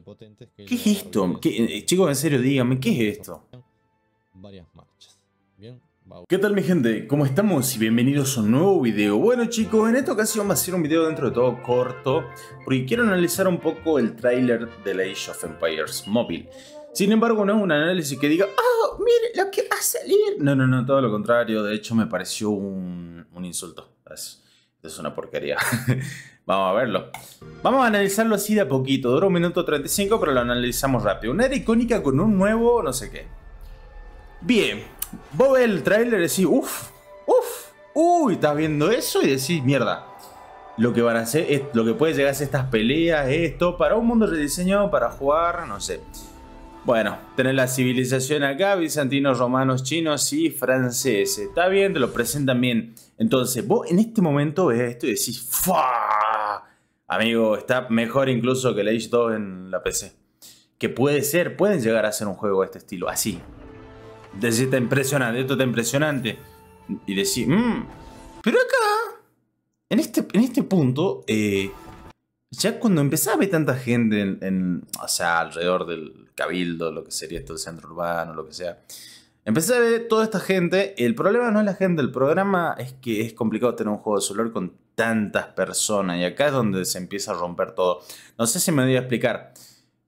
potentes que ¿Qué es esto? Eh, chicos, en serio, díganme, ¿qué es esto? Varias ¿Qué tal mi gente? ¿Cómo estamos? Y bienvenidos a un nuevo video. Bueno chicos, en esta ocasión va a ser un video dentro de todo corto, porque quiero analizar un poco el tráiler de la Age of Empires Mobile. Sin embargo, no es un análisis que diga, ¡Oh, mire lo que va a salir! No, no, no, todo lo contrario. De hecho, me pareció un, un insulto. Es, es una porquería. Vamos a verlo. Vamos a analizarlo así de a poquito. Dura un minuto 35, pero lo analizamos rápido. Una era icónica con un nuevo no sé qué. Bien. Vos ves el trailer y decís, uff, uff, uy, estás viendo eso y decís, mierda. Lo que van a hacer, lo que puede llegar a ser estas peleas, esto, para un mundo rediseñado, para jugar, no sé. Bueno, Tener la civilización acá, bizantinos, romanos, chinos y franceses. Está bien, te lo presentan bien. Entonces, vos en este momento ves esto y decís, ¡faa! Amigo, está mejor incluso que el Age 2 en la PC. Que puede ser, pueden llegar a ser un juego de este estilo, así. Decirte impresionante, esto está impresionante. Y decir, mmm, pero acá, en este, en este punto, eh, ya cuando empezaba a ver tanta gente en, o sea, alrededor del cabildo, lo que sería esto, el centro urbano, lo que sea, empecé a ver toda esta gente. El problema no es la gente, el programa es que es complicado tener un juego de celular con tantas personas. Y acá es donde se empieza a romper todo. No sé si me voy a explicar.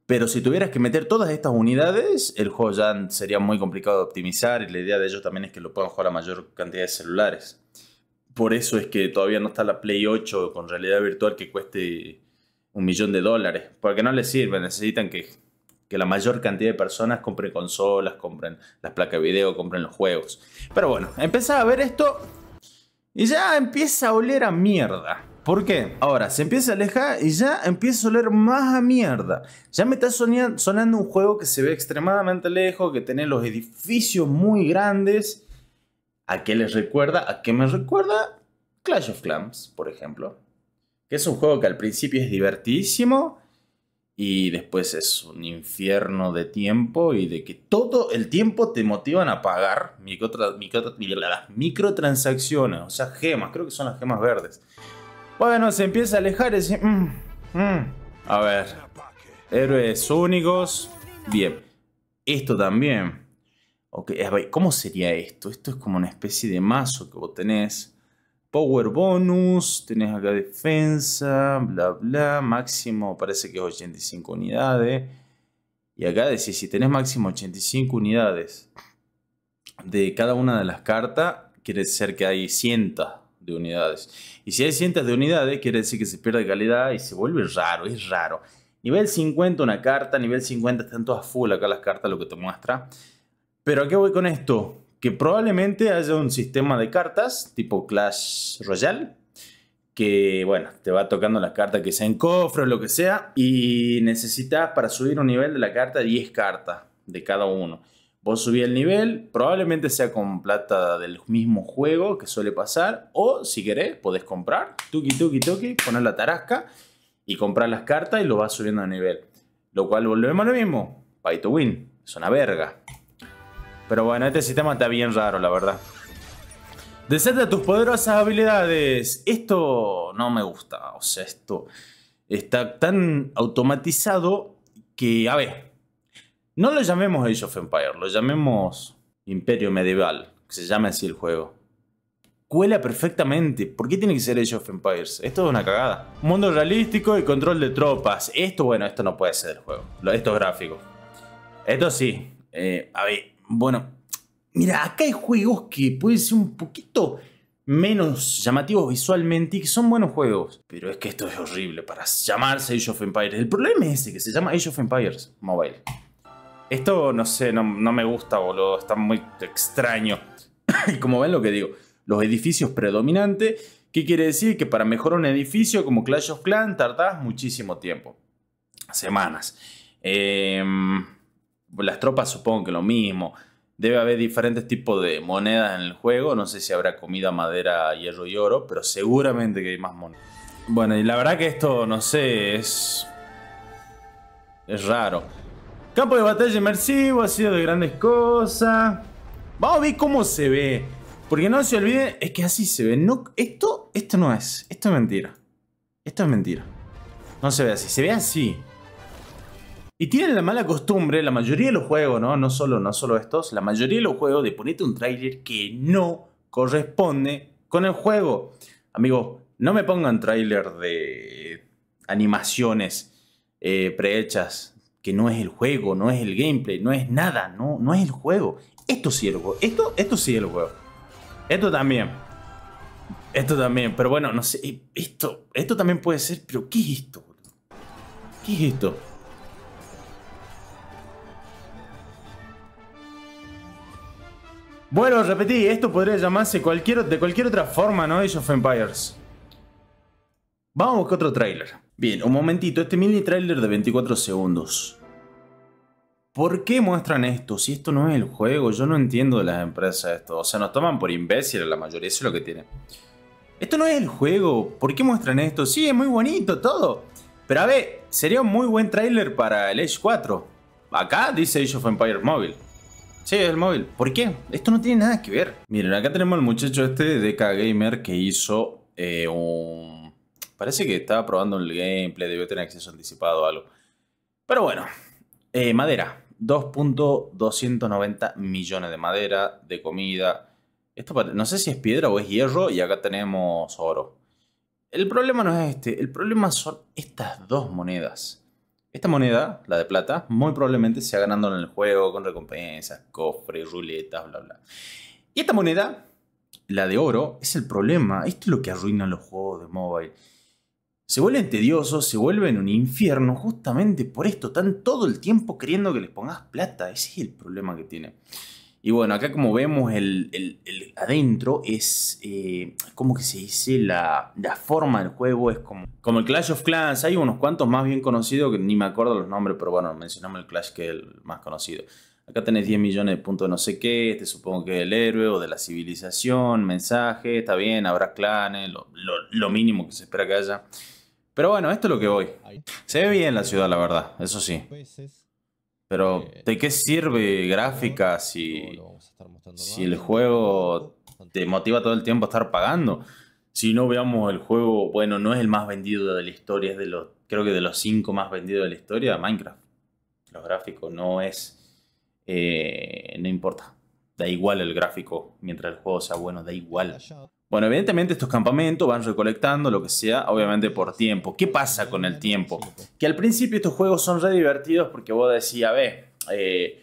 Pero si tuvieras que meter todas estas unidades, el juego ya sería muy complicado de optimizar y la idea de ellos también es que lo puedan jugar a mayor cantidad de celulares. Por eso es que todavía no está la Play 8 con realidad virtual que cueste un millón de dólares, porque no les sirve, necesitan que, la mayor cantidad de personas compren consolas, compren las placas de video, compren los juegos. Pero bueno, empezar a ver esto y ya empieza a oler a mierda. ¿Por qué? Ahora, se empieza a alejar y ya empieza a oler más a mierda. Ya me está sonando un juego que se ve extremadamente lejos, que tiene los edificios muy grandes. ¿A qué les recuerda? ¿A qué me recuerda? Clash of Clans, por ejemplo. Que es un juego que al principio es divertidísimo, y después es un infierno de tiempo y de que todo el tiempo te motivan a pagar las microtransacciones, o sea, gemas, creo que son las gemas verdes. Bueno, se empieza a alejar ese... Mm, mm". A ver. Héroes únicos. Bien. Esto también. Ok, ¿cómo sería esto? Esto es como una especie de mazo que vos tenés Power bonus, tenés acá defensa, bla, bla, máximo parece que es 85 unidades. Y acá decís, si tenés máximo 85 unidades de cada una de las cartas, quiere decir que hay cientos de unidades. Y si hay cientos de unidades, quiere decir que se pierde calidad y se vuelve raro, es raro. Nivel 50 una carta, nivel 50 están todas full acá las cartas, lo que te muestra. Pero ¿a qué voy con esto? que probablemente haya un sistema de cartas tipo Clash Royale, que bueno, te va tocando las cartas que sea en cofre o lo que sea, y necesitas para subir un nivel de la carta 10 cartas de cada uno. Vos subís el nivel, probablemente sea con plata del mismo juego que suele pasar, o si querés, podés comprar, tuki tuki tuki, poner la tarasca y comprar las cartas y lo vas subiendo a nivel. Lo cual volvemos a lo mismo, pay to win, es una verga. Pero bueno, este sistema está bien raro, la verdad. a tus poderosas habilidades. Esto no me gusta. O sea, esto está tan automatizado que, a ver, no lo llamemos Age of Empires. lo llamemos Imperio Medieval, que se llama así el juego. Cuela perfectamente. ¿Por qué tiene que ser Age of Empires? Esto es una cagada. Mundo realístico y control de tropas. Esto, bueno, esto no puede ser el juego. Esto es gráfico. Esto sí. Eh, a ver, bueno, mira, acá hay juegos que pueden ser un poquito menos llamativos visualmente y que son buenos juegos. Pero es que esto es horrible para llamarse Age of Empires. El problema es ese, que se llama Age of Empires Mobile. Esto, no sé, no, no me gusta, boludo. Está muy extraño. y como ven lo que digo, los edificios predominantes, ¿qué quiere decir? Que para mejorar un edificio como Clash of Clans tardás muchísimo tiempo. Semanas. Eh las tropas supongo que lo mismo. Debe haber diferentes tipos de monedas en el juego. No sé si habrá comida, madera, hierro y oro, pero seguramente que hay más monedas. Bueno, y la verdad que esto, no sé, es... Es raro. Campo de batalla inmersivo, ha sido de grandes cosas. Vamos a ver cómo se ve. Porque no se olviden, es que así se ve. No, esto, esto no es. Esto es mentira. Esto es mentira. No se ve así. Se ve así. Y tienen la mala costumbre, la mayoría de los juegos, ¿no? No solo, no estos, la mayoría de los juegos de ponerte un trailer que no corresponde con el juego. Amigos, no me pongan Trailer de animaciones eh, prehechas, que no es el juego, no es el gameplay, no es nada, no, no es el juego. Esto sí es el juego, esto, esto sí es el juego. Esto también. Esto también, pero bueno, no sé, esto, esto también puede ser, pero ¿qué es esto? ¿Qué es esto? Bueno, repetí, esto podría llamarse de cualquier otra forma, ¿no? Age of Empires. Vamos a buscar otro tráiler. Bien, un momentito, este mini trailer de 24 segundos. ¿Por qué muestran esto? Si esto no es el juego, yo no entiendo de las empresas esto. O sea, nos toman por imbéciles la mayoría, eso es lo que tienen. Esto no es el juego, ¿por qué muestran esto? Sí, es muy bonito todo. Pero a ver, sería un muy buen tráiler para el Age 4. Acá dice Age of Empires Mobile. Sí, el móvil. ¿Por qué? Esto no tiene nada que ver. Miren, acá tenemos al muchacho este de Gamer que hizo eh, un... Parece que estaba probando el gameplay, debió tener acceso anticipado o algo. Pero bueno, eh, madera. 2.290 millones de madera, de comida. Esto no sé si es piedra o es hierro y acá tenemos oro. El problema no es este, el problema son estas dos monedas. Esta moneda, la de plata, muy probablemente sea ganando en el juego con recompensas, cofres, ruletas, bla, bla. Y esta moneda, la de oro, es el problema. Esto es lo que arruina los juegos de móvil. Se vuelven tediosos, se vuelven un infierno justamente por esto. Están todo el tiempo queriendo que les pongas plata. Ese es el problema que tiene. Y bueno, acá como vemos el, adentro es, eh, ¿cómo que se dice? La, la, forma del juego es como, como el Clash of Clans. Hay unos cuantos más bien conocidos que ni me acuerdo los nombres, pero bueno, mencionamos el Clash que es el más conocido. Acá tenés 10 millones de puntos de no sé qué, este supongo que es el héroe o de la civilización, mensaje, está bien, habrá clanes, lo, lo, lo mínimo que se espera que haya. Pero bueno, esto es lo que voy. Se ve bien la ciudad, la verdad, eso sí. Pues pero, eh, ¿de qué sirve eh, gráfica si, si el juego te motiva todo el tiempo a estar pagando? Si no veamos el juego, bueno, no es el más vendido de la historia, es de los, creo que de los cinco más vendidos de la historia, Minecraft. Los gráficos no es, eh, no importa. Da igual el gráfico, mientras el juego sea bueno, da igual. Bueno, evidentemente estos campamentos van recolectando lo que sea, obviamente por tiempo. ¿Qué pasa con el tiempo? Que al principio estos juegos son re divertidos porque vos decías, ve, eh,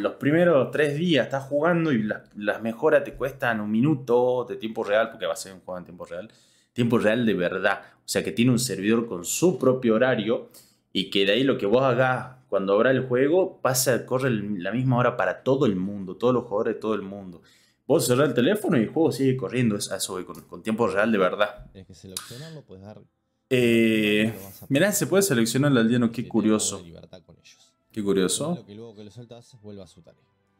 los primeros tres días estás jugando y las, mejoras te cuestan un minuto de tiempo real, porque va a ser un juego en tiempo real, tiempo real de verdad. O sea que tiene un servidor con su propio horario y que de ahí lo que vos hagas cuando abra el juego pasa, corre la misma hora para todo el mundo, todos los jugadores de todo el mundo. Vos cerrás el teléfono y el juego sigue corriendo, eso, con, con, tiempo real de verdad. ¿Es que puedes eh, mirá, se puede seleccionar el aldeano, qué curioso. Qué curioso.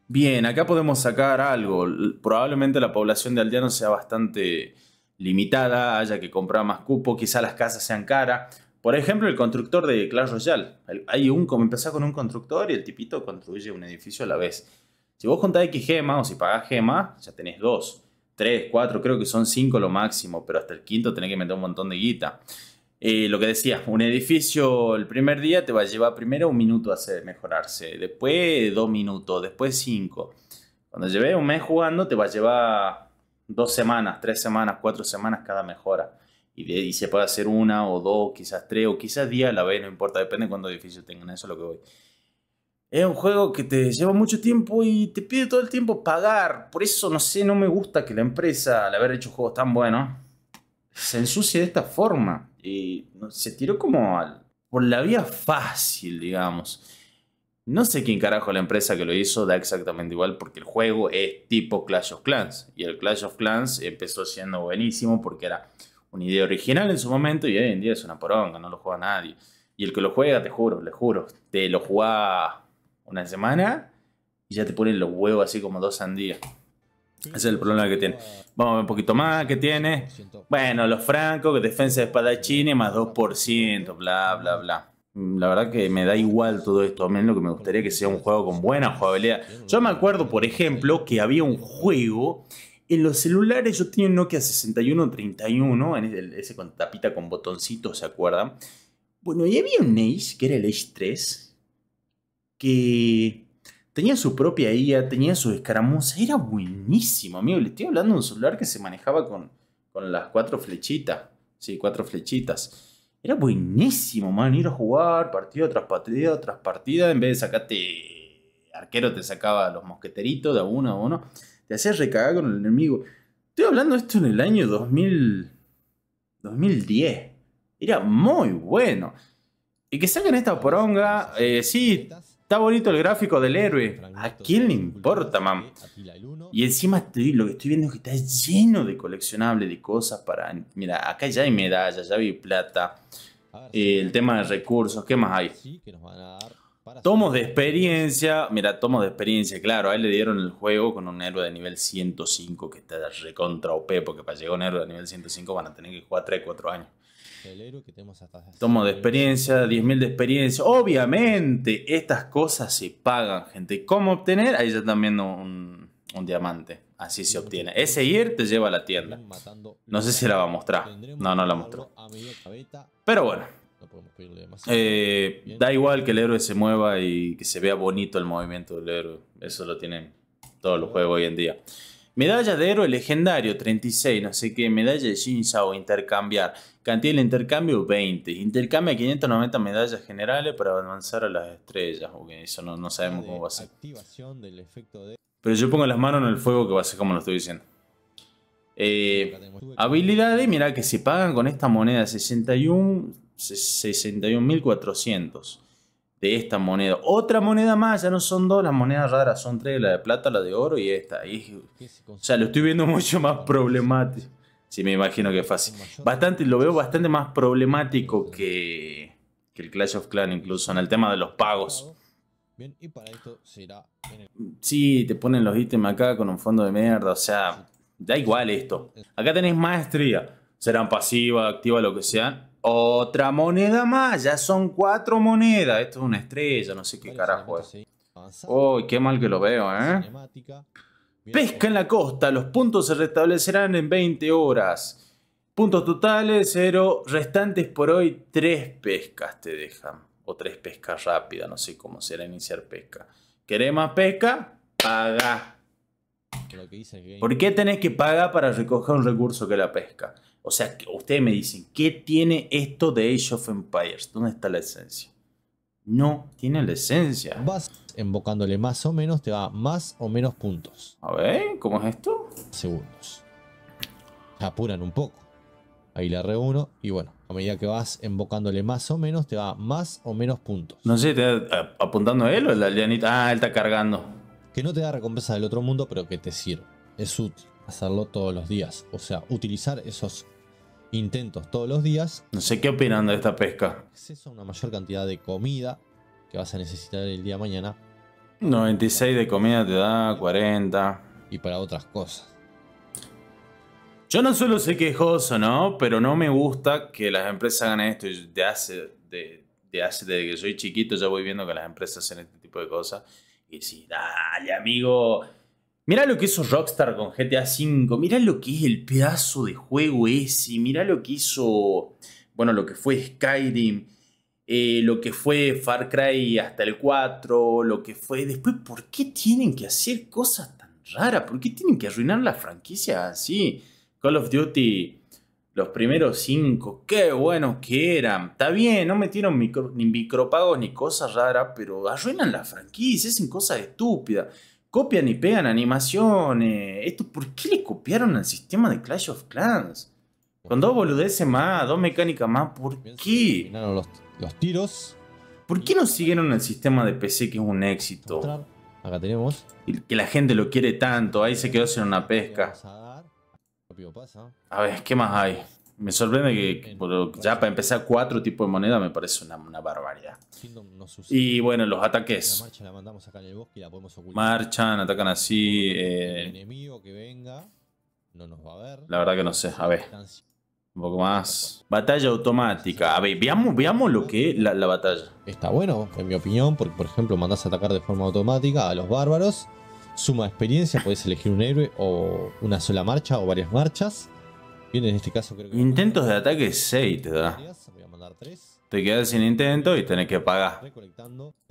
Bien, acá podemos sacar algo. Probablemente la población de aldeanos sea bastante limitada, haya que comprar más cupo, quizá las casas sean caras. Por ejemplo, el constructor de Clash Royale. Hay un, como empezás con un constructor y el tipito construye un edificio a la vez. Si vos contáis X gema o si pagás gema, ya tenés dos, tres, cuatro, creo que son cinco lo máximo, pero hasta el quinto tenés que meter un montón de guita. Eh, lo que decía, un edificio el primer día te va a llevar primero un minuto a hacer, mejorarse, después dos minutos, después cinco. Cuando lleves un mes jugando te va a llevar dos semanas, tres semanas, cuatro semanas cada mejora. Y, se puede hacer una o dos, quizás tres o quizás día a la vez, no importa, depende de cuántos edificios tengan, eso es lo que voy. Es un juego que te lleva mucho tiempo y te pide todo el tiempo pagar. Por eso, no sé, no me gusta que la empresa, al haber hecho juegos tan buenos, se ensucie de esta forma. Y se tiró como al, por la vía fácil, digamos. No sé quién carajo la empresa que lo hizo da exactamente igual porque el juego es tipo Clash of Clans. Y el Clash of Clans empezó siendo buenísimo porque era una idea original en su momento y hoy en día es una poronga, no lo juega nadie. Y el que lo juega, te juro, le juro, te lo juega una semana y ya te ponen los huevos así como dos sandías. Ese es el problema que tiene. Vamos a ver un poquito más. que tiene? Bueno, los francos, defensa de china... más 2%, bla, bla, bla. La verdad que me da igual todo esto. A mí lo que me gustaría que sea un juego con buena jugabilidad. Yo me acuerdo, por ejemplo, que había un juego. En los celulares yo tenía un Nokia 6131, ese con tapita con botoncitos, ¿se acuerdan? Bueno, y había un Ace, que era el Ace 3, que tenía su propia IA, tenía su escaramuza. era buenísimo, amigo. Le estoy hablando de un celular que se manejaba con, las cuatro flechitas. Sí, cuatro flechitas. Era buenísimo, man, ir a jugar partido tras partido tras partida. En vez de sacarte arquero, te sacaba los mosqueteritos de a uno a uno. Te hacías recagar con el enemigo. Estoy hablando de esto en el año 2000, 2010. Era muy bueno. Y que salgan esta poronga, eh, sí, Está bonito el gráfico del héroe. ¿A quién le importa, mam? Y encima lo que estoy viendo es que está lleno de coleccionables, de cosas para... Mira, acá ya hay medallas, ya vi plata. Eh, el tema de recursos, ¿qué más hay? Tomos de experiencia. Mira, tomos de experiencia, claro. Ahí le dieron el juego con un héroe de nivel 105 que está recontra OP, porque para llegar a un héroe de nivel 105 van a tener que jugar 3-4 años. Tomo de experiencia, 10.000 de experiencia. Obviamente, estas cosas se pagan, gente. ¿Cómo obtener? Ahí ya también un, diamante. Así se obtiene. Ese ir te lleva a la tienda. No sé si la va a mostrar. No, no la mostró. Pero bueno. Eh, da igual que el héroe se mueva y que se vea bonito el movimiento del héroe. Eso lo tienen todos los juegos hoy en día. Medalla de héroe legendario, 36, no sé qué. Medalla de Jin o intercambiar. Cantidad de intercambio, 20. Intercambia 590 medallas generales para avanzar a las estrellas. eso no, sabemos cómo va a ser. Pero yo pongo las manos en el fuego que va a ser como lo estoy diciendo. Eh, habilidades, mirá que se pagan con esta moneda 61.400 de esta moneda. Otra moneda más, ya no son dos las monedas raras, son tres, la de plata, la de oro y esta. o sea, lo estoy viendo mucho más problemático. Sí, me imagino que es fácil. Bastante, lo veo bastante más problemático que, que el Clash of Clans incluso en el tema de los pagos. Bien, y para esto será Sí, te ponen los ítems acá con un fondo de mierda, o sea, da igual esto. Acá tenés maestría, serán pasiva, activa, lo que sea otra moneda más, ya son cuatro monedas. Esto es una estrella, no sé qué carajo es. Uy, qué mal que lo veo, ¿eh? Pesca en la este. costa, los puntos se restablecerán en 20 horas. Puntos totales, cero, Restantes por hoy, tres pescas te dejan. O tres pescas rápidas, no sé cómo será iniciar pesca. ¿Querés más pesca? Paga. ¿Por qué tenés que pagar para recoger un recurso que la pesca? O sea, ustedes me dicen, ¿qué tiene esto de Age of Empires? ¿Dónde está la esencia? No tiene la esencia. Vas invocándole más o menos, te va más o menos puntos. A ver, ¿cómo es esto? Segundos. Apuran un poco. Ahí la reúno y bueno, a medida que vas invocándole más o menos, te va más o menos puntos. No sé, ¿te da apuntando él o la alienita? Ah, él está cargando. Que no te da recompensa del otro mundo, pero que te sirve. Es útil hacerlo todos los días. O sea, utilizar esos intentos todos los días. No sé qué opinan de esta pesca. es una mayor cantidad de comida que vas a necesitar el día de mañana. 96 de comida te da, 40. Y para otras cosas. Yo no solo sé quejoso, ¿no? Pero no me gusta que las empresas hagan esto. de hace, de, hace, desde que soy chiquito ya voy viendo que las empresas hacen este tipo de cosas. Y si, dale, amigo Mirá lo que hizo Rockstar con GTA V, mirá lo que es el pedazo de juego ese, mirá lo que hizo, bueno, lo que fue Skyrim, eh, lo que fue Far Cry hasta el 4, lo que fue... Después, ¿por qué tienen que hacer cosas tan raras? ¿Por qué tienen que arruinar la franquicia así? Ah, Call of Duty, los primeros 5, qué bueno que eran. Está bien, no metieron ni micropagos ni cosas raras, pero arruinan la franquicia, hacen cosas estúpidas copian y pegan animaciones. Esto, ¿por qué le copiaron al sistema de Clash of Clans? Con dos boludeces más, dos mecánicas más, ¿por qué? Los, los tiros. ¿Por qué no siguieron el sistema de PC que es un éxito? Acá tenemos. que la gente lo quiere tanto, ahí se quedó sin una pesca. A ver, ¿qué más hay? Me sorprende que ya para empezar cuatro tipos de moneda me parece una, barbaridad. Y bueno, los ataques. Marchan, atacan así. la verdad que no sé, a ver. Un poco más. Batalla automática. A ver, veamos, lo que es la, batalla. Está bueno, en mi opinión, porque por ejemplo mandas a atacar de forma automática a los bárbaros. Suma experiencia, puedes elegir un héroe o una sola marcha o varias marchas en este caso Intentos de ataque 6 te da. Te quedas sin intento y tenés que pagar.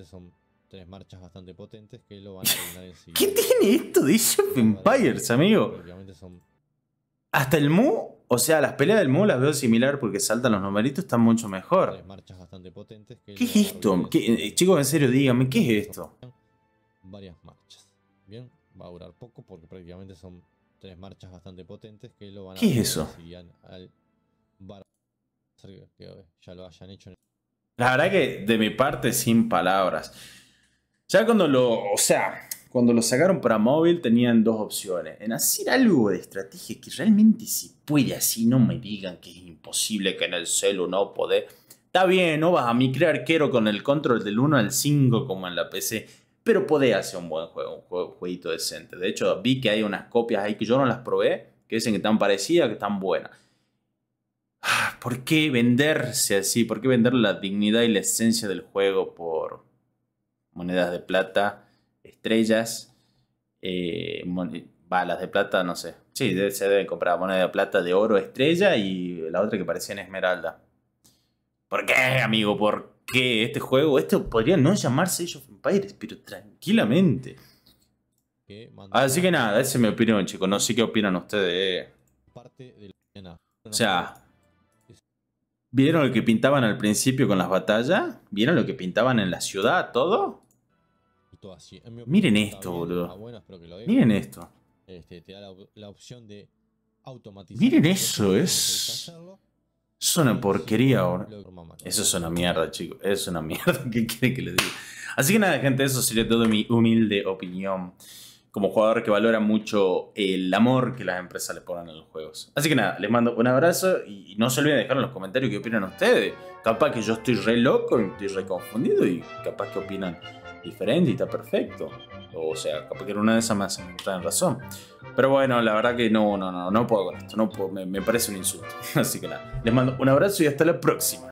Son tres marchas bastante potentes que lo van a en ¿Qué tiene esto de Age Empires, eh, amigo? Son... Hasta el Mu, o sea, las peleas del Mu las veo similar porque saltan los numeritos, están mucho mejor. marchas bastante potentes ¿Qué es esto? chicos, en serio, díganme, ¿qué es esto? Varias marchas. Bien, va a durar poco porque prácticamente son tres marchas bastante potentes que lo van a... ¿Qué es eso? Ya lo hayan hecho. La verdad que de mi parte sin palabras. Ya cuando lo... O sea, cuando lo sacaron para móvil tenían dos opciones. En hacer algo de estrategia que realmente se puede así. No me digan que es imposible que en el celu no podés. Está bien, no vas a microarquero arquero con el control del 1 al 5 como en la PC pero podía hacer un buen juego, un, jueguito decente. De hecho, vi que hay unas copias ahí que yo no las probé, que dicen que están parecidas, que están buenas. Ah, ¿Por qué venderse así? ¿Por qué vender la dignidad y la esencia del juego por monedas de plata, estrellas, eh, balas de plata? No sé. Sí, se deben comprar monedas de plata, de oro, estrella y la otra que parecía en esmeralda. ¿Por qué, amigo? ¿Por qué? que este juego, este podría no llamarse ellos of Empires, pero tranquilamente. Así que nada, esa es mi opinión, chicos. No sé qué opinan ustedes. O sea, ¿vieron lo que pintaban al principio con las batallas? ¿Vieron lo que pintaban en la ciudad, todo? Miren esto, boludo. Este, Miren esto. Miren eso, es es una porquería ahora. Eso es una mierda, chicos. Es una mierda. ¿Qué quiere que le diga? Así que nada, gente, eso sería todo mi humilde opinión. Como jugador que valora mucho el amor que las empresas le ponen a los juegos. Así que nada, les mando un abrazo y no se olviden de dejar en los comentarios qué opinan ustedes. Capaz que yo estoy re loco, y estoy re confundido y capaz que opinan diferente y está perfecto. O sea, capaz que era una de esas en razón. Pero bueno, la verdad que no, no, no, no puedo con esto. me parece un insulto. Así que nada, les mando un abrazo y hasta la próxima.